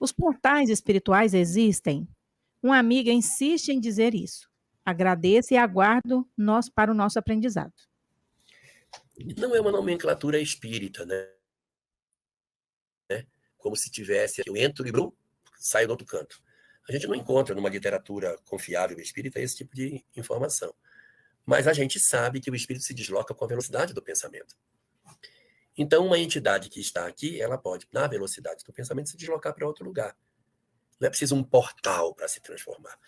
Os portais espirituais existem? Uma amiga insiste em dizer isso. Agradeço e aguardo nós para o nosso aprendizado. Não é uma nomenclatura espírita, né? É como se tivesse, eu entro e saio do outro canto. A gente não encontra numa literatura confiável espírita esse tipo de informação. Mas a gente sabe que o espírito se desloca com a velocidade do pensamento. Então, uma entidade que está aqui, ela pode, na velocidade do pensamento, se deslocar para outro lugar. Não é preciso um portal para se transformar.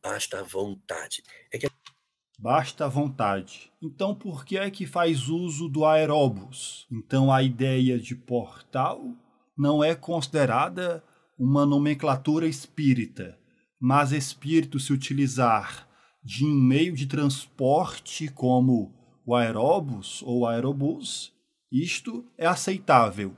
Basta vontade. É que... Basta vontade. Então, por que é que faz uso do aeróbus? Então, a ideia de portal não é considerada uma nomenclatura espírita, mas espírito se utilizar de um meio de transporte como o aeróbus ou aerobus isto é aceitável.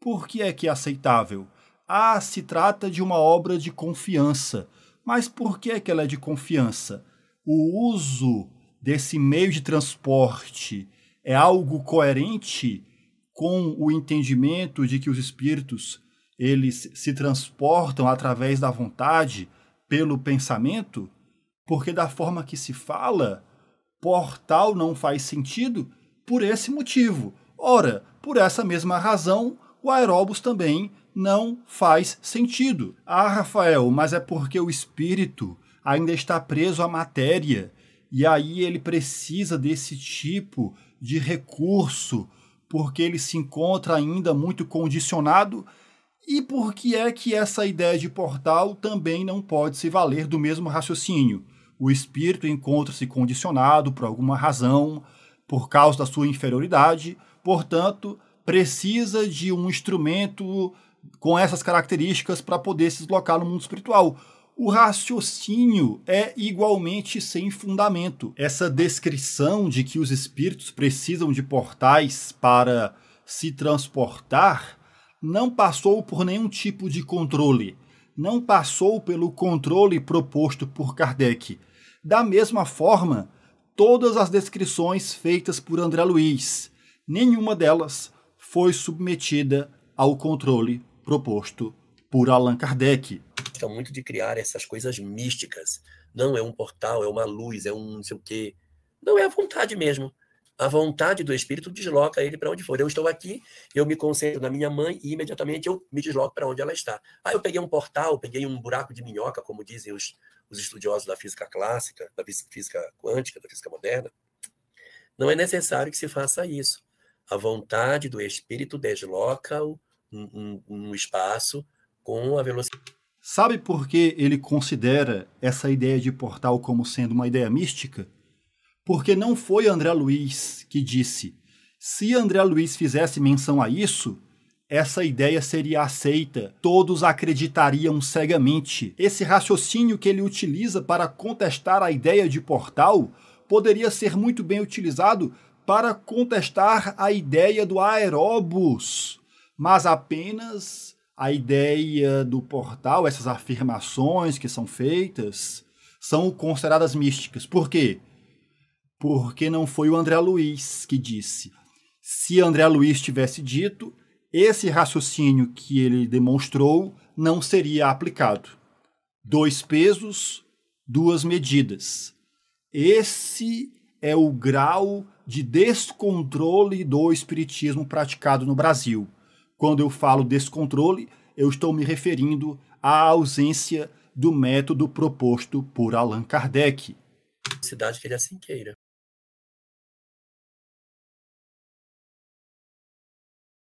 Por que é que é aceitável? Ah, se trata de uma obra de confiança. Mas por que, é que ela é de confiança? O uso desse meio de transporte é algo coerente com o entendimento de que os espíritos eles se transportam através da vontade pelo pensamento? Porque da forma que se fala, portal não faz sentido por esse motivo. Ora, por essa mesma razão, o aeróbus também não faz sentido. Ah, Rafael, mas é porque o espírito ainda está preso à matéria e aí ele precisa desse tipo de recurso porque ele se encontra ainda muito condicionado e por que é que essa ideia de portal também não pode se valer do mesmo raciocínio? O espírito encontra-se condicionado por alguma razão, por causa da sua inferioridade, portanto, precisa de um instrumento com essas características para poder se deslocar no mundo espiritual. O raciocínio é igualmente sem fundamento. Essa descrição de que os espíritos precisam de portais para se transportar não passou por nenhum tipo de controle, não passou pelo controle proposto por Kardec. Da mesma forma, todas as descrições feitas por André Luiz nenhuma delas foi submetida ao controle proposto por Allan Kardec. Então muito de criar essas coisas místicas. Não é um portal, é uma luz, é um não sei o quê. Não é a vontade mesmo. A vontade do espírito desloca ele para onde for. Eu estou aqui, eu me concentro na minha mãe e imediatamente eu me desloco para onde ela está. Ah, eu peguei um portal, peguei um buraco de minhoca, como dizem os, os estudiosos da física clássica, da física quântica, da física moderna. Não é necessário que se faça isso a vontade do espírito desloca-o um, um, um espaço com a velocidade. Sabe por que ele considera essa ideia de portal como sendo uma ideia mística? Porque não foi André Luiz que disse. Se André Luiz fizesse menção a isso, essa ideia seria aceita, todos acreditariam cegamente. Esse raciocínio que ele utiliza para contestar a ideia de portal poderia ser muito bem utilizado para contestar a ideia do aeróbus, mas apenas a ideia do portal, essas afirmações que são feitas, são consideradas místicas. Por quê? Porque não foi o André Luiz que disse. Se André Luiz tivesse dito, esse raciocínio que ele demonstrou não seria aplicado. Dois pesos, duas medidas. Esse é o grau de descontrole do espiritismo praticado no Brasil. Quando eu falo descontrole, eu estou me referindo à ausência do método proposto por Allan Kardec. Cidade que ele assim queira.